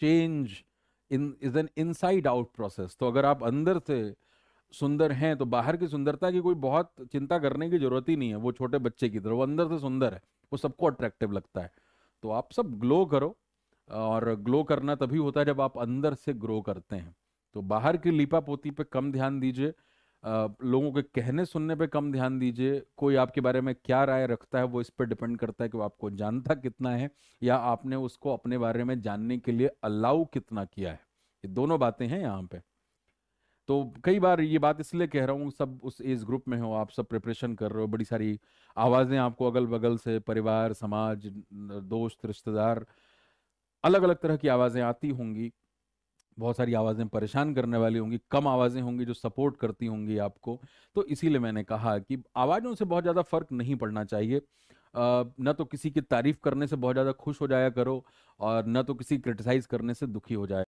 change in is an inside out process तो अगर आप अंदर से सुंदर हैं तो बाहर की सुंदरता की कोई बहुत चिंता करने की जरूरत ही नहीं है वो छोटे बच्चे की तरह वो अंदर से सुंदर है वो सबको अट्रैक्टिव लगता है तो आप सब ग्लो करो और ग्लो करना तभी होता है जब आप अंदर से ग्रो करते हैं तो बाहर की लिपा पोती पे कम ध्यान दीजिए लोगों के कहने सुनने पे कम ध्यान दीजिए कोई आपके बारे में क्या राय रखता है वो इस पर डिपेंड करता है कि वो आपको जानता कितना है या आपने उसको अपने बारे में जानने के लिए अलाउ कितना किया है ये दोनों बातें हैं यहाँ पे तो कई बार ये बात इसलिए कह रहा हूँ सब उस एज ग्रुप में हो आप सब प्रिपरेशन कर रहे हो बड़ी सारी आवाज़ें आपको अगल बगल से परिवार समाज दोस्त रिश्तेदार अलग अलग तरह की आवाज़ें आती होंगी बहुत सारी आवाज़ें परेशान करने वाली होंगी कम आवाज़ें होंगी जो सपोर्ट करती होंगी आपको तो इसीलिए मैंने कहा कि आवाज़ों से बहुत ज़्यादा फ़र्क नहीं पड़ना चाहिए न तो किसी की तारीफ़ करने से बहुत ज़्यादा खुश हो जाया करो और न तो किसी क्रिटिसाइज़ करने से दुखी हो जाए